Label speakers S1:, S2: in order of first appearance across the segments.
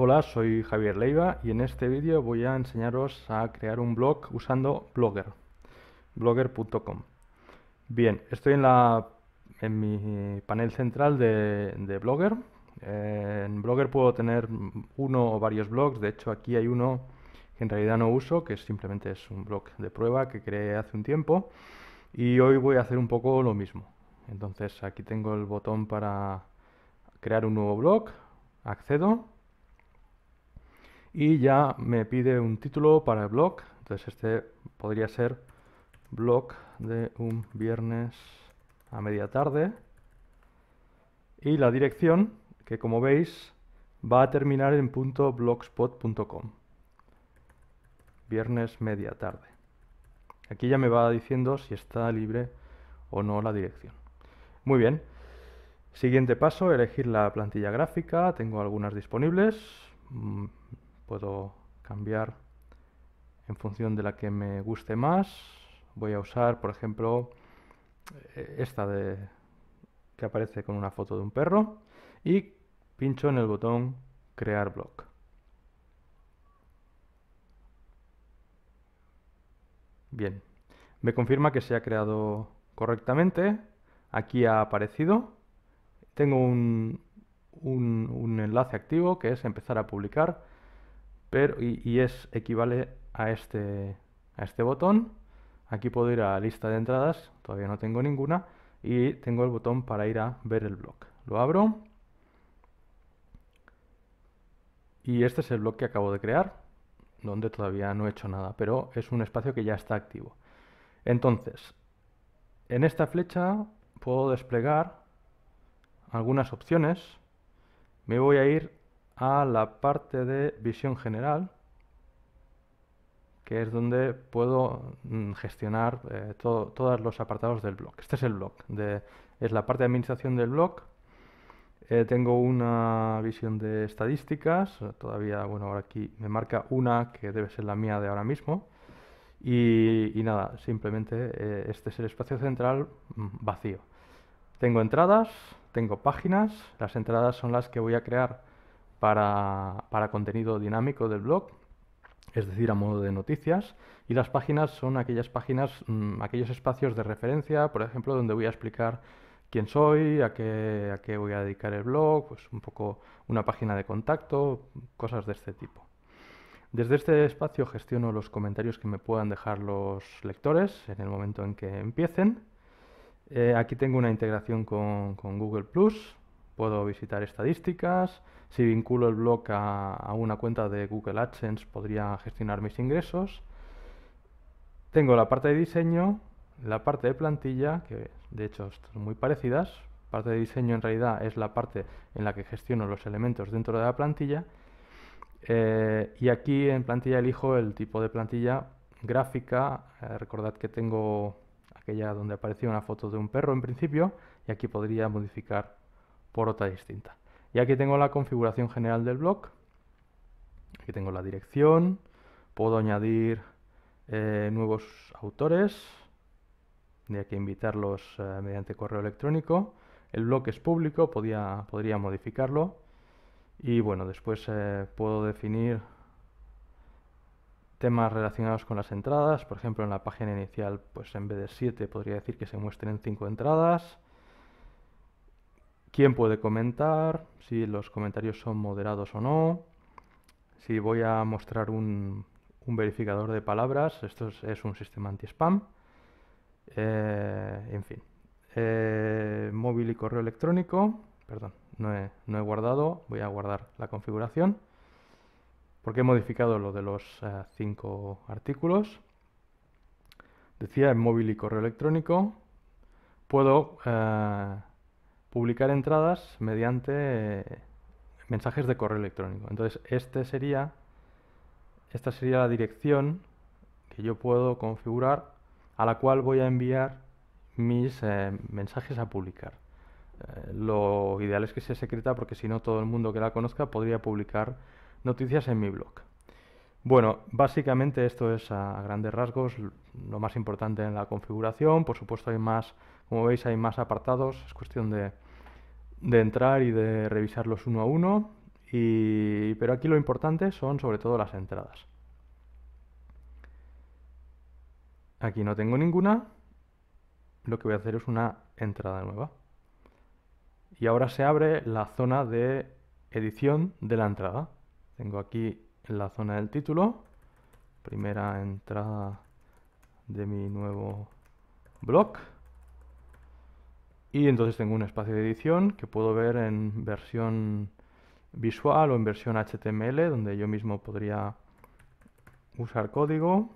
S1: Hola, soy Javier Leiva y en este vídeo voy a enseñaros a crear un blog usando Blogger, blogger.com. Bien, estoy en, la, en mi panel central de, Blogger. Eh, en Blogger puedo tener uno o varios blogs, de hecho aquí hay uno que en realidad no uso, que simplemente es un blog de prueba que creé hace un tiempo y hoy voy a hacer un poco lo mismo. Entonces aquí tengo el botón para crear un nuevo blog, accedo y ya me pide un título para el blog. Entonces este podría ser blog de un viernes a media tarde. Y la dirección, que como veis, va a terminar en .blogspot.com. Viernes media tarde. Aquí ya me va diciendo si está libre o no la dirección. Muy bien. Siguiente paso, elegir la plantilla gráfica. Tengo algunas disponibles mm, puedo cambiar en función de la que me guste más. Voy a usar, por ejemplo, eh, esta de que aparece con una foto de un perro y pincho en el botón crear blog. Bien, me confirma que se ha creado correctamente. Aquí ha aparecido. Tengo un enlace activo que es empezar a publicar pero, y, es equivale a este, a este botón. Aquí puedo ir a lista de entradas, todavía no tengo ninguna, y tengo el botón para ir a ver el blog. Lo abro. Y este es el blog que acabo de crear, donde todavía no he hecho nada, pero es un espacio que ya está activo. Entonces, en esta flecha puedo desplegar algunas opciones. Me voy a ir a la parte de visión general, que es donde puedo mm, gestionar eh, todos los apartados del blog. Este es el blog, es la parte de administración del blog. Eh, tengo una visión de estadísticas, todavía, bueno, ahora aquí me marca una que debe ser la mía de ahora mismo. Y, nada, simplemente eh, este es el espacio central mm, vacío. Tengo entradas, tengo páginas, las entradas son las que voy a crear para, contenido dinámico del blog, es decir, a modo de noticias, y las páginas son aquellas páginas, mm, aquellos espacios de referencia, por ejemplo, donde voy a explicar quién soy, a qué, a qué voy a dedicar el blog, pues un poco una página de contacto, cosas de este tipo. Desde este espacio gestiono los comentarios que me puedan dejar los lectores en el momento en que empiecen. Eh, aquí tengo una integración con, con Google Plus puedo visitar estadísticas, si vinculo el blog a, una cuenta de Google AdSense podría gestionar mis ingresos. Tengo la parte de diseño, la parte de plantilla, que de hecho son muy parecidas. Parte de diseño en realidad es la parte en la que gestiono los elementos dentro de la plantilla. Eh, y aquí en plantilla elijo el tipo de plantilla gráfica. Eh, recordad que tengo aquella donde aparecía una foto de un perro en principio y aquí podría modificar por otra distinta. Y aquí tengo la configuración general del blog. Aquí tengo la dirección. Puedo añadir eh, nuevos autores. De aquí invitarlos eh, mediante correo electrónico. El blog es público, podía, podría modificarlo. Y bueno, después eh, puedo definir temas relacionados con las entradas. Por ejemplo, en la página inicial, pues en vez de 7 podría decir que se muestren 5 entradas quién puede comentar, si los comentarios son moderados o no, si voy a mostrar un, verificador de palabras, esto es, un sistema anti-spam, eh, en fin, eh, móvil y correo electrónico, perdón, no he, guardado, voy a guardar la configuración, porque he modificado lo de los eh, cinco artículos. Decía en móvil y correo electrónico, puedo publicar entradas mediante eh, mensajes de correo electrónico. Entonces, este sería, esta sería la dirección que yo puedo configurar a la cual voy a enviar mis eh, mensajes a publicar. Eh, lo ideal es que sea secreta porque si no todo el mundo que la conozca podría publicar noticias en mi blog. Bueno, básicamente esto es a grandes rasgos lo más importante en la configuración. Por supuesto hay más como veis hay más apartados, es cuestión de, entrar y de revisarlos uno a uno, pero aquí lo importante son sobre todo las entradas. Aquí no tengo ninguna, lo que voy a hacer es una entrada nueva. Y ahora se abre la zona de edición de la entrada. Tengo aquí la zona del título, primera entrada de mi nuevo blog. Y entonces tengo un espacio de edición que puedo ver en versión visual o en versión HTML, donde yo mismo podría usar código.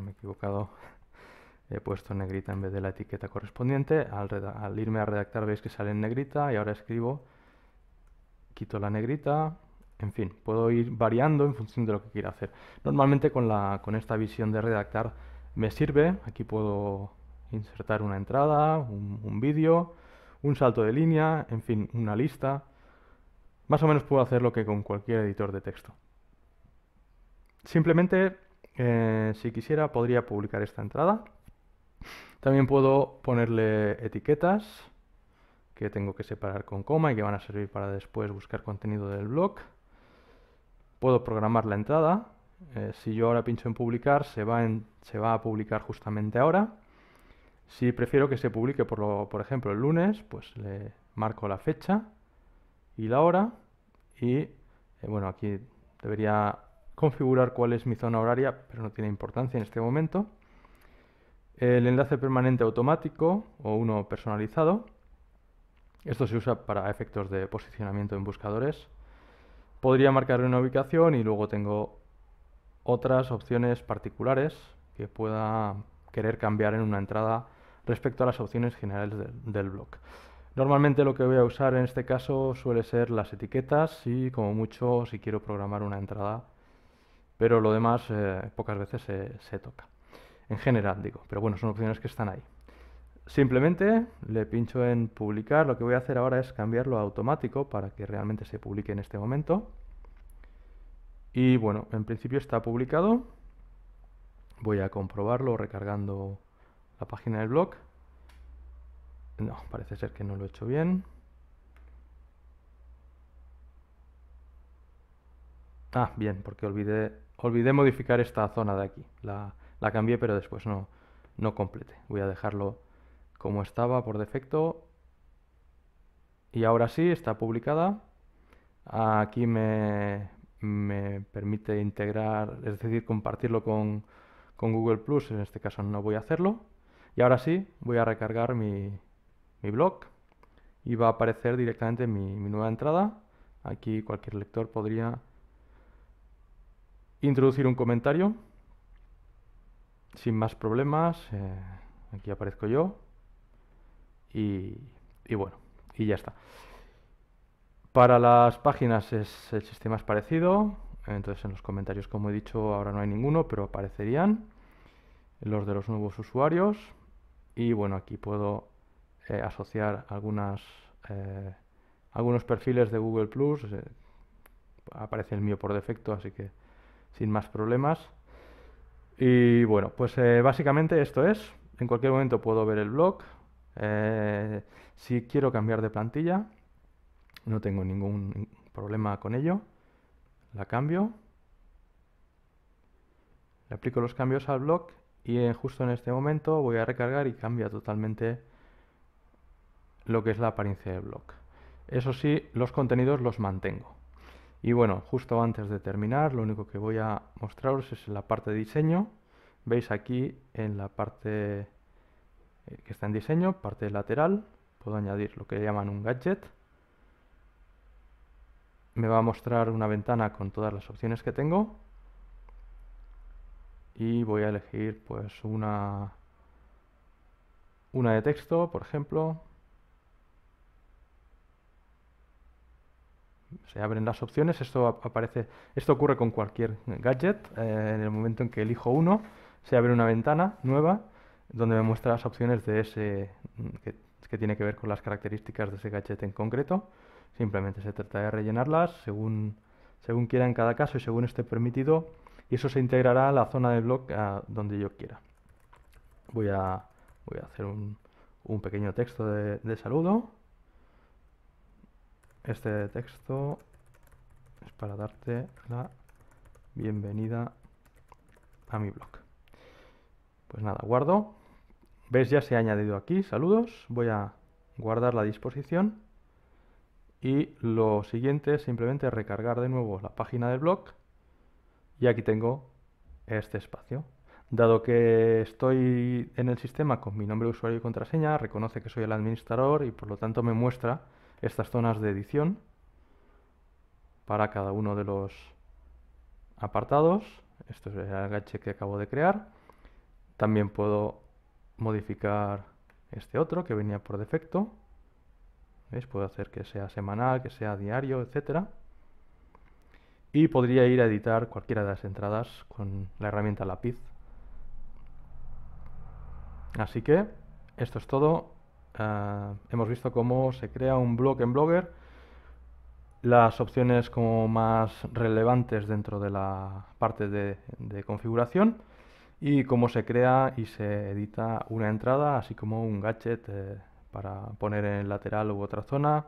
S1: me he equivocado. He puesto negrita en vez de la etiqueta correspondiente. Al, al irme a redactar veis que sale en negrita y ahora escribo, quito la negrita, en fin, puedo ir variando en función de lo que quiera hacer. Normalmente con, esta visión de redactar me sirve. Aquí puedo insertar una entrada, un, vídeo, un salto de línea, en fin, una lista. Más o menos puedo hacer lo que con cualquier editor de texto. Simplemente, eh, si quisiera, podría publicar esta entrada. También puedo ponerle etiquetas que tengo que separar con coma y que van a servir para después buscar contenido del blog puedo programar la entrada. Eh, si yo ahora pincho en publicar, se va, en, se va, a publicar justamente ahora. Si prefiero que se publique, por, lo, por ejemplo, el lunes, pues le marco la fecha y la hora. Y eh, bueno, aquí debería configurar cuál es mi zona horaria, pero no tiene importancia en este momento. El enlace permanente automático o uno personalizado. Esto se usa para efectos de posicionamiento en buscadores Podría marcar una ubicación y luego tengo otras opciones particulares que pueda querer cambiar en una entrada respecto a las opciones generales del, blog. Normalmente lo que voy a usar en este caso suele ser las etiquetas y como mucho si quiero programar una entrada, pero lo demás eh, pocas veces se toca. En general digo, pero bueno, son opciones que están ahí. Simplemente le pincho en publicar. Lo que voy a hacer ahora es cambiarlo a automático para que realmente se publique en este momento. Y bueno, en principio está publicado. Voy a comprobarlo recargando la página del blog. No, parece ser que no lo he hecho bien. Ah, bien, porque olvidé, modificar esta zona de aquí. La, la cambié, pero después no, no complete. Voy a dejarlo como estaba por defecto. Y ahora sí, está publicada. Aquí me, permite integrar, es decir, compartirlo con, Google Plus. En este caso no voy a hacerlo. Y ahora sí, voy a recargar mi, blog y va a aparecer directamente mi, nueva entrada. Aquí cualquier lector podría introducir un comentario sin más problemas. Eh, aquí aparezco yo y, bueno, y ya está. Para las páginas es, el sistema es parecido, entonces en los comentarios, como he dicho, ahora no hay ninguno, pero aparecerían los de los nuevos usuarios. Y bueno, aquí puedo eh, asociar algunas, eh, algunos perfiles de Google Plus. Eh, aparece el mío por defecto, así que sin más problemas. Y bueno, pues básicamente esto es. En cualquier momento puedo ver el blog, eh, si quiero cambiar de plantilla, no tengo ningún problema con ello. La cambio. Le aplico los cambios al blog y eh, justo en este momento voy a recargar y cambia totalmente lo que es la apariencia del blog. Eso sí, los contenidos los mantengo. Y bueno, justo antes de terminar, lo único que voy a mostraros es la parte de diseño. Veis aquí en la parte eh, que está en diseño, parte lateral, puedo añadir lo que llaman un gadget. Me va a mostrar una ventana con todas las opciones que tengo. Y voy a elegir pues una, una de texto, por ejemplo. se abren las opciones. Esto aparece, esto ocurre con cualquier gadget. Eh, en el momento en que elijo uno, se abre una ventana nueva donde me muestra las opciones de ese mm, que, tiene que ver con las características de ese cachete en concreto. Simplemente se trata de rellenarlas según, según quiera en cada caso y según esté permitido. Y eso se integrará a la zona del blog donde yo quiera. Voy a, voy a hacer un, pequeño texto de, de saludo. Este texto es para darte la bienvenida a mi blog. Pues nada, guardo ¿Ves? Ya se ha añadido aquí. Saludos. Voy a guardar la disposición. Y lo siguiente es simplemente recargar de nuevo la página del blog. Y aquí tengo este espacio. Dado que estoy en el sistema con mi nombre de usuario y contraseña, reconoce que soy el administrador y por lo tanto me muestra estas zonas de edición para cada uno de los apartados. Esto es el gache que acabo de crear. También puedo modificar este otro que venía por defecto. Puedo hacer que sea semanal, que sea diario, etcétera. Y podría ir a editar cualquiera de las entradas con la herramienta lápiz. Así que esto es todo. Ah, hemos visto cómo se crea un blog en Blogger, las opciones como más relevantes dentro de la parte de configuración y cómo se crea y se edita una entrada, así como un gadget eh, para poner en lateral u otra zona,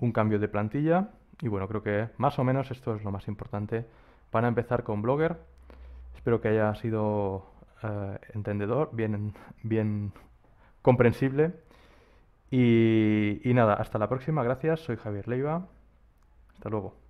S1: un cambio de plantilla y bueno, creo que más o menos esto es lo más importante para empezar con Blogger. Espero que haya sido eh, entendedor, bien, bien comprensible. y nada, hasta la próxima, gracias, soy Javier Leiva, hasta luego.